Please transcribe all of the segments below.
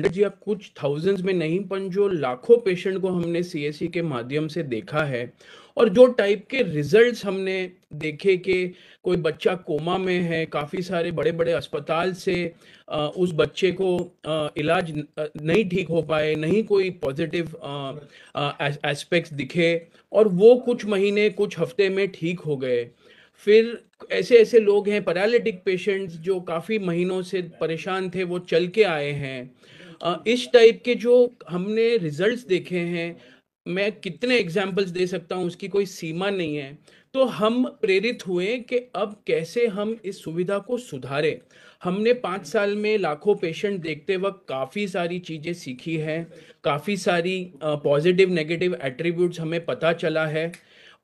पंडित जी आप कुछ थाउजेंड्स में नहीं पर जो लाखों पेशेंट को हमने सीएससी e के माध्यम से देखा है और जो टाइप के रिजल्ट्स हमने देखे कि कोई बच्चा कोमा में है काफ़ी सारे बड़े बड़े अस्पताल से उस बच्चे को इलाज नहीं ठीक हो पाए नहीं कोई पॉजिटिव एस्पेक्ट्स दिखे और वो कुछ महीने कुछ हफ्ते में ठीक हो गए फिर ऐसे ऐसे लोग हैं पैरालिटिक पेशेंट्स जो काफ़ी महीनों से परेशान थे वो चल के आए हैं इस टाइप के जो हमने रिजल्ट्स देखे हैं मैं कितने एग्जाम्पल्स दे सकता हूँ उसकी कोई सीमा नहीं है तो हम प्रेरित हुए कि अब कैसे हम इस सुविधा को सुधारें हमने पाँच साल में लाखों पेशेंट देखते वक्त काफ़ी सारी चीज़ें सीखी हैं काफ़ी सारी पॉजिटिव नेगेटिव एट्रीब्यूट्स हमें पता चला है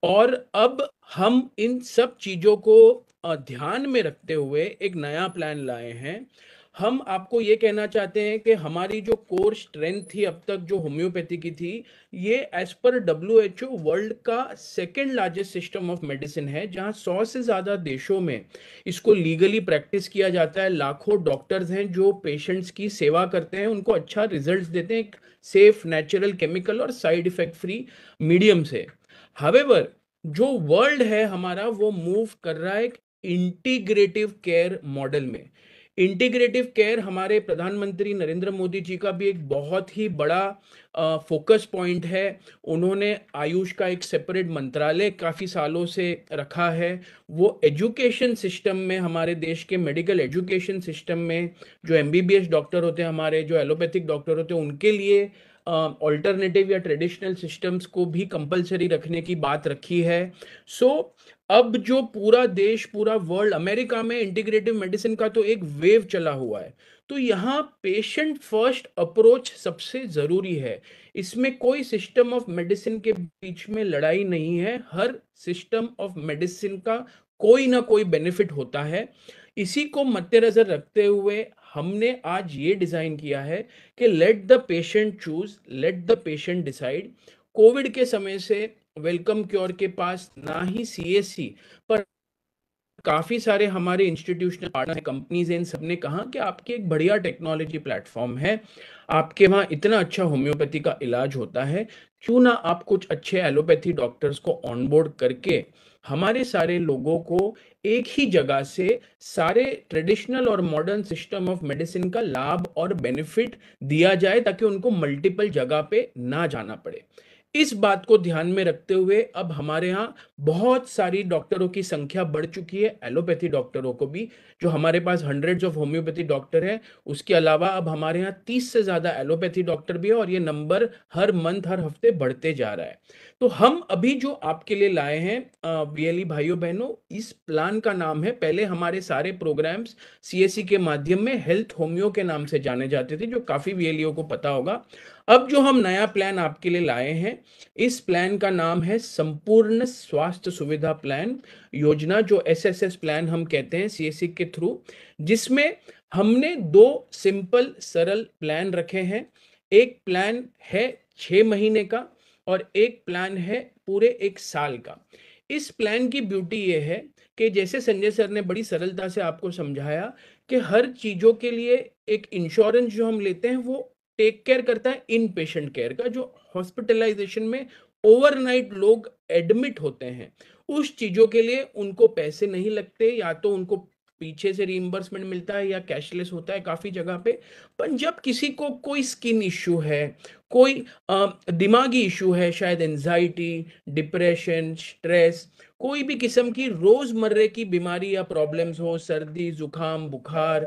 और अब हम इन सब चीज़ों को ध्यान में रखते हुए एक नया प्लान लाए हैं हम आपको ये कहना चाहते हैं कि हमारी जो कोर स्ट्रेंथ थी अब तक जो होम्योपैथी की थी ये as per W H O world का second largest system of medicine है जहाँ सौ से ज़्यादा देशों में इसको लीगली प्रैक्टिस किया जाता है लाखों डॉक्टर्स हैं जो पेशेंट्स की सेवा करते हैं उनको अच्छा रिजल्ट देते हैं एक सेफ नेचुरल केमिकल और साइड इफेक्ट फ्री मीडियम से हवेवर जो वर्ल्ड है हमारा वो मूव कर रहा है एक इंटीग्रेटिव केयर मॉडल में इंटीग्रेटिव केयर हमारे प्रधानमंत्री नरेंद्र मोदी जी का भी एक बहुत ही बड़ा फोकस पॉइंट है उन्होंने आयुष का एक सेपरेट मंत्रालय काफ़ी सालों से रखा है वो एजुकेशन सिस्टम में हमारे देश के मेडिकल एजुकेशन सिस्टम में जो एम डॉक्टर होते हैं हमारे जो एलोपैथिक डॉक्टर होते हैं उनके लिए ऑल्टरनेटिव या ट्रेडिशनल सिस्टम्स को भी कंपलसरी रखने की बात रखी है सो so, अब जो पूरा देश पूरा वर्ल्ड अमेरिका में इंटीग्रेटिव मेडिसिन का तो एक वेव चला हुआ है तो यहाँ पेशेंट फर्स्ट अप्रोच सबसे ज़रूरी है इसमें कोई सिस्टम ऑफ मेडिसिन के बीच में लड़ाई नहीं है हर सिस्टम ऑफ मेडिसिन का कोई ना कोई बेनिफिट होता है इसी को मद्देनजर रखते हुए हमने आज ये डिज़ाइन किया है कि let the patient choose let the patient decide covid के समय से वेलकम क्योर के पास ना ही सीएससी पर काफ़ी सारे हमारे इंस्टीट्यूशनल पार्टनर कंपनीज इन सब ने कहा कि आपकी एक बढ़िया टेक्नोलॉजी प्लेटफॉर्म है आपके वहाँ इतना अच्छा होम्योपैथी का इलाज होता है क्यों ना आप कुछ अच्छे एलोपैथी डॉक्टर्स को ऑनबोर्ड करके हमारे सारे लोगों को एक ही जगह से सारे ट्रेडिशनल और मॉडर्न सिस्टम ऑफ मेडिसिन का लाभ और बेनिफिट दिया जाए ताकि उनको मल्टीपल जगह पे ना जाना पड़े इस बात को ध्यान में रखते हुए अब हमारे यहाँ बहुत सारी डॉक्टरों की संख्या बढ़ चुकी है एलोपैथी डॉक्टरों को भी जो हमारे पास हंड्रेड्स ऑफ होम्योपैथी डॉक्टर हैं उसके अलावा अब हमारे यहाँ तीस से ज़्यादा एलोपैथी डॉक्टर भी है और ये नंबर हर मंथ हर हफ्ते बढ़ते जा रहा है तो हम अभी जो आपके लिए लाए हैं वीएलई भाइयों बहनों इस प्लान का नाम है पहले हमारे सारे प्रोग्राम्स सीएससी e के माध्यम में हेल्थ होम्यो के नाम से जाने जाते थे जो काफ़ी वीएलईओ को पता होगा अब जो हम नया प्लान आपके लिए लाए हैं इस प्लान का नाम है संपूर्ण स्वास्थ्य सुविधा प्लान योजना जो एसएसएस प्लान हम कहते हैं सीएससी e के थ्रू जिसमें हमने दो सिंपल सरल प्लान रखे हैं एक प्लान है छ महीने का और एक प्लान है पूरे एक साल का इस प्लान की ब्यूटी ये है कि जैसे संजय सर ने बड़ी सरलता से आपको समझाया कि हर चीज़ों के लिए एक इंश्योरेंस जो हम लेते हैं वो टेक केयर करता है इन पेशेंट केयर का जो हॉस्पिटलाइजेशन में ओवरनाइट लोग एडमिट होते हैं उस चीज़ों के लिए उनको पैसे नहीं लगते या तो उनको पीछे से रीइम्बर्समेंट मिलता है या कैशलेस होता है काफ़ी जगह पे पर जब किसी को कोई स्किन इश्यू है कोई आ, दिमागी इशू है शायद एनजाइटी डिप्रेशन स्ट्रेस कोई भी किस्म की रोज़मर्रे की बीमारी या प्रॉब्लम्स हो सर्दी जुकाम बुखार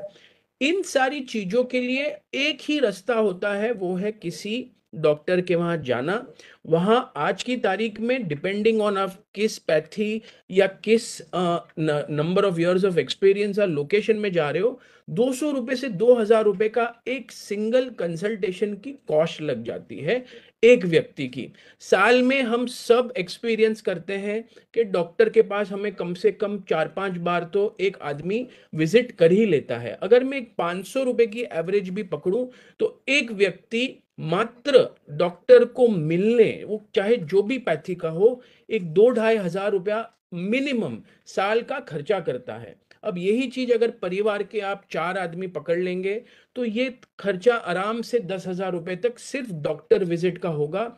इन सारी चीजों के लिए एक ही रास्ता होता है वो है किसी डॉक्टर के वहां जाना वहाँ आज की तारीख में डिपेंडिंग ऑन ऑफ किस पैथी या किस number of years of experience या लोकेशन में जा रहे हो दो सौ रुपये से दो हजार रुपए का एक सिंगल कंसल्टेशन की कॉस्ट लग जाती है एक व्यक्ति की साल में हम सब एक्सपीरियंस करते हैं कि डॉक्टर के पास हमें कम से कम चार पांच बार तो एक आदमी विजिट कर ही लेता है अगर मैं एक पाँच सौ रुपए की एवरेज भी पकड़ूं तो एक व्यक्ति मात्र डॉक्टर को मिलने वो चाहे जो भी पैथी का हो एक दो ढाई हजार रुपया मिनिमम साल का खर्चा करता है अब यही चीज अगर परिवार के आप चार आदमी पकड़ लेंगे तो ये खर्चा आराम से दस हजार रुपए तक सिर्फ डॉक्टर विजिट का होगा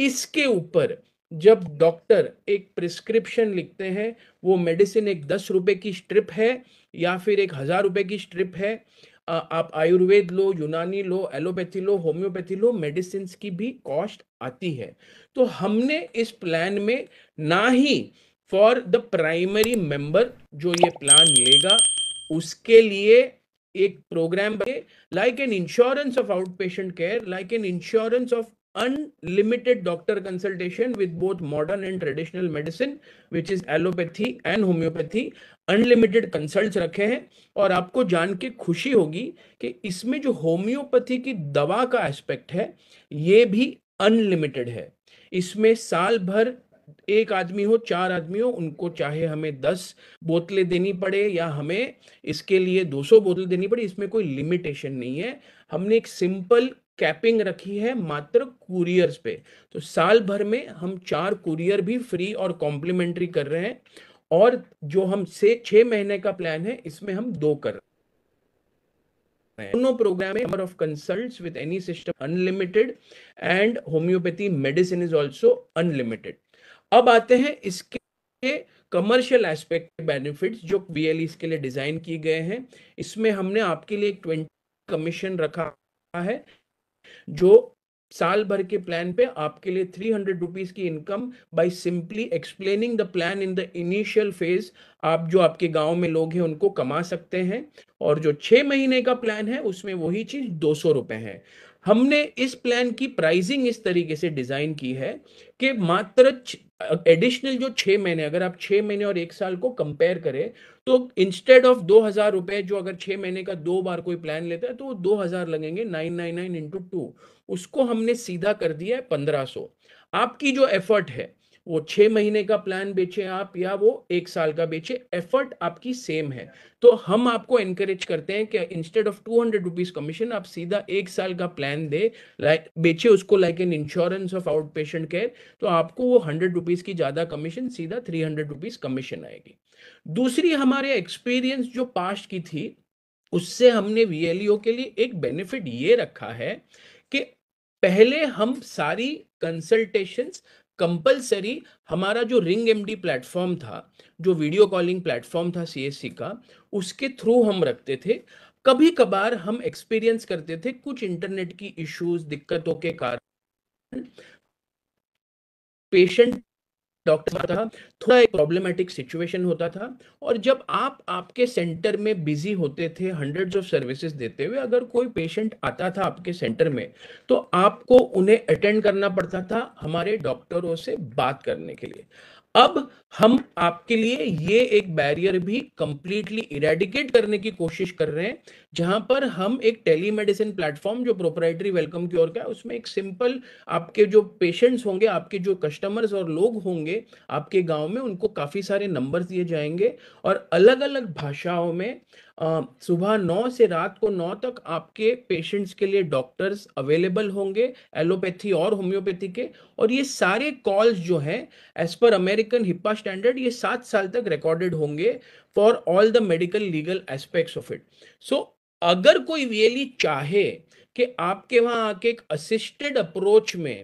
इसके ऊपर जब डॉक्टर एक प्रिस्क्रिप्शन लिखते हैं वो मेडिसिन एक दस रुपए की स्ट्रिप है या फिर एक हजार रुपए की स्ट्रिप है आप आयुर्वेद लो यूनानी लो एलोपैथी लो होम्योपैथी लो मेडिसिन की भी कॉस्ट आती है तो हमने इस प्लान में ना ही फॉर द प्राइमरी मेंबर जो ये प्लान लेगा उसके लिए एक program like an insurance of outpatient care like an insurance of unlimited doctor consultation with both modern and traditional medicine which is allopathy and homeopathy unlimited consults रखे हैं और आपको जान के खुशी होगी कि इसमें जो होम्योपैथी की दवा का एस्पेक्ट है ये भी अनलिमिटेड है इसमें साल भर एक आदमी हो चार आदमी हो उनको चाहे हमें दस बोतलें देनी पड़े या हमें इसके लिए दो सौ बोतल देनी पड़े इसमें कोई लिमिटेशन नहीं है हमने एक सिंपल कैपिंग रखी है मात्र कुरियर्स पे तो साल भर में हम चार कुरियर भी फ्री और कॉम्प्लीमेंट्री कर रहे हैं और जो हम से छह महीने का प्लान है इसमें हम दो कर दोनों program number of consults with any system unlimited and homeopathy medicine is also unlimited अब आते हैं इसके कमर्शियल एस्पेक्ट के बेनिफिट्स जो बी के लिए डिजाइन किए गए हैं इसमें हमने आपके लिए एक ट्वेंटी कमीशन रखा है जो साल भर के प्लान पे आपके लिए थ्री हंड्रेड रुपीज की income by simply explaining the plan in the initial phase आप जो आपके गांव में लोग हैं उनको कमा सकते हैं और जो छह महीने का प्लान है उसमें वही चीज़ दो सौ रुपए है हमने इस प्लान की प्राइसिंग इस तरीके से डिजाइन की है कि मात्र एडिशनल जो छह महीने अगर आप छह महीने और एक साल को कंपेयर करें तो इंस्टेड ऑफ दो हज़ार रुपए जो अगर छह महीने का दो बार कोई प्लान लेता है तो वो दो हज़ार लगेंगे nine nine nine into two उसको हमने सीधा कर दिया है पंद्रह सौ आपकी जो एफर्ट है वो छह महीने का प्लान बेचे आप या वो एक साल का बेचे एफर्ट आपकी सेम है तो हम आपको एनकरेज करते हैं कि instead of two hundred rupees commission आप सीधा एक साल का प्लान दे लाइक बेचे उसको like an insurance of outpatient care तो आपको वो हंड्रेड रुपीज की ज़्यादा कमीशन सीधा थ्री हंड्रेड रुपीज कमीशन आएगी दूसरी हमारे एक्सपीरियंस जो पास्ट की थी उससे हमने वी e के लिए एक बेनिफिट ये रखा है कि पहले हम सारी कंसल्टेशंस कंपलसरी हमारा जो रिंग एम प्लेटफॉर्म था जो वीडियो कॉलिंग प्लेटफॉर्म था सी का उसके थ्रू हम रखते थे कभी कभार हम एक्सपीरियंस करते थे कुछ इंटरनेट की इश्यूज दिक्कतों के कारण पेशेंट डॉक्टर था थोड़ा एक प्रॉब्लमेटिक सिचुएशन होता था और जब आप आपके सेंटर में बिजी होते थे हंड्रेड्स ऑफ सर्विसेज देते हुए अगर कोई पेशेंट आता था आपके सेंटर में तो आपको उन्हें अटेंड करना पड़ता था हमारे डॉक्टरों से बात करने के लिए अब हम आपके लिए ये एक बैरियर भी कंप्लीटली इरेडिकेट करने की कोशिश कर रहे हैं जहां पर हम एक टेली मेडिसिन प्लेटफॉर्म जो प्रोपराइटरी वेलकम क्योर का है उसमें एक सिंपल आपके जो पेशेंट्स होंगे आपके जो कस्टमर्स और लोग होंगे आपके गांव में उनको काफ़ी सारे नंबर्स दिए जाएंगे और अलग अलग भाषाओं में सुबह नौ से रात को नौ तक आपके पेशेंट्स के लिए डॉक्टर्स अवेलेबल होंगे एलोपैथी और होम्योपैथी के और ये सारे कॉल्स जो हैं as per American HIPA standard ये सात साल तक रिकॉर्डेड होंगे for all the medical legal aspects of it so अगर कोई रियली चाहे कि आपके वहां आके एक असिस्टेड अप्रोच में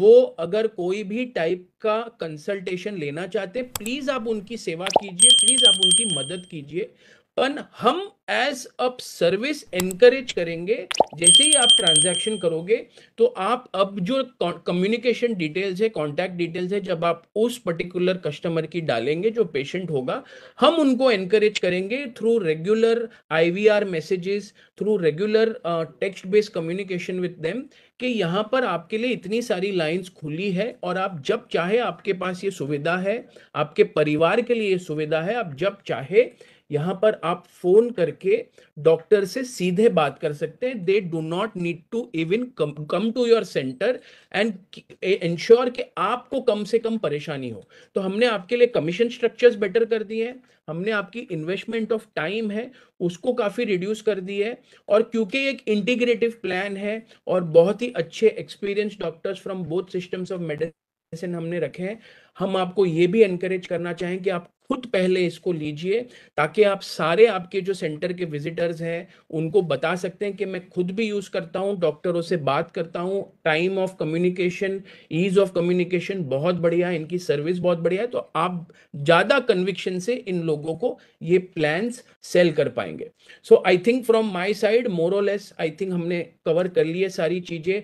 वो अगर कोई भी टाइप का कंसल्टेशन लेना चाहते प्लीज आप उनकी सेवा कीजिए प्लीज आप उनकी मदद कीजिए पर हम एज अब सर्विस एनकरेज करेंगे जैसे ही आप ट्रांजैक्शन करोगे तो आप अब जो कम्युनिकेशन डिटेल्स है कॉन्टैक्ट डिटेल्स है जब आप उस पर्टिकुलर कस्टमर की डालेंगे जो पेशेंट होगा हम उनको एनकरेज करेंगे through regular IVR messages through regular text based communication with them कि यहाँ पर आपके लिए इतनी सारी लाइंस खुली है और आप जब चाहे आपके पास ये सुविधा है आपके परिवार के लिए ये सुविधा है आप जब चाहे यहाँ पर आप फोन कर करके डॉक्टर से सीधे बात कर सकते हैं they do not need to even come to your centre and ensure कि आपको कम से कम परेशानी हो तो हमने आपके लिए कमीशन स्ट्रक्चर्स बेटर कर दिए हैं हमने आपकी इन्वेस्टमेंट ऑफ टाइम है उसको काफ़ी रिड्यूस कर दी है और क्योंकि एक इंटीग्रेटिव प्लान है और बहुत ही अच्छे experience doctors from both systems of medicine हमने रखे हैं हम आपको ये भी इनक्रेज करना चाहें कि आप खुद पहले इसको लीजिए ताकि आप सारे आपके जो सेंटर के विजिटर्स हैं उनको बता सकते हैं कि मैं खुद भी यूज़ करता हूँ डॉक्टरों से बात करता हूँ time of communication ease of communication बहुत बढ़िया है इनकी सर्विस बहुत बढ़िया है तो आप ज़्यादा कन्विक्शन से इन लोगों को ये प्लान सेल कर पाएंगे so I think from my side more or less I think हमने कवर कर लिए सारी चीज़ें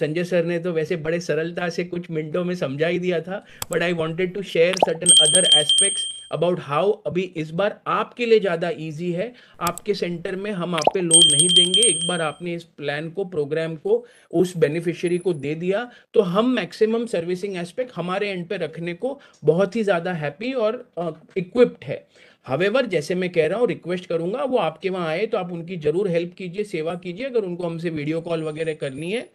संजय सर ने तो वैसे बड़े सरलता से कुछ मिनटों में समझा ही दिया था but I wanted to share certain other aspect about how अभी इस बार आपके लिए ज़्यादा ईजी है आपके सेंटर में हम आप पे लोड नहीं देंगे एक बार आपने इस प्लान को प्रोग्राम को उस बेनिफिशियरी को दे दिया तो हम मैक्सिमम सर्विसिंग एस्पेक्ट हमारे एंड पे रखने को बहुत ही ज़्यादा हैप्पी और इक्विप्ड uh, है हवेवर जैसे मैं कह रहा हूँ रिक्वेस्ट करूंगा वो आपके वहाँ आए तो आप उनकी जरूर हेल्प कीजिए सेवा कीजिए अगर उनको हमसे वीडियो कॉल वगैरह करनी है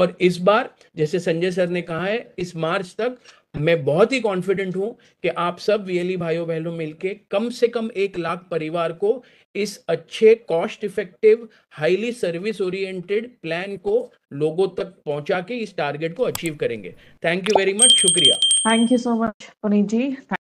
और इस बार जैसे संजय सर ने कहा है इस मार्च तक मैं बहुत ही कॉन्फिडेंट हूं कि आप सब वीएलई e भाइयों बहनों मिलके कम से कम एक लाख परिवार को इस अच्छे cost effective highly service oriented plan को लोगों तक पहुंचा के इस टारगेट को अचीव करेंगे थैंक यू वेरी मच शुक्रिया thank you so much Puneet ji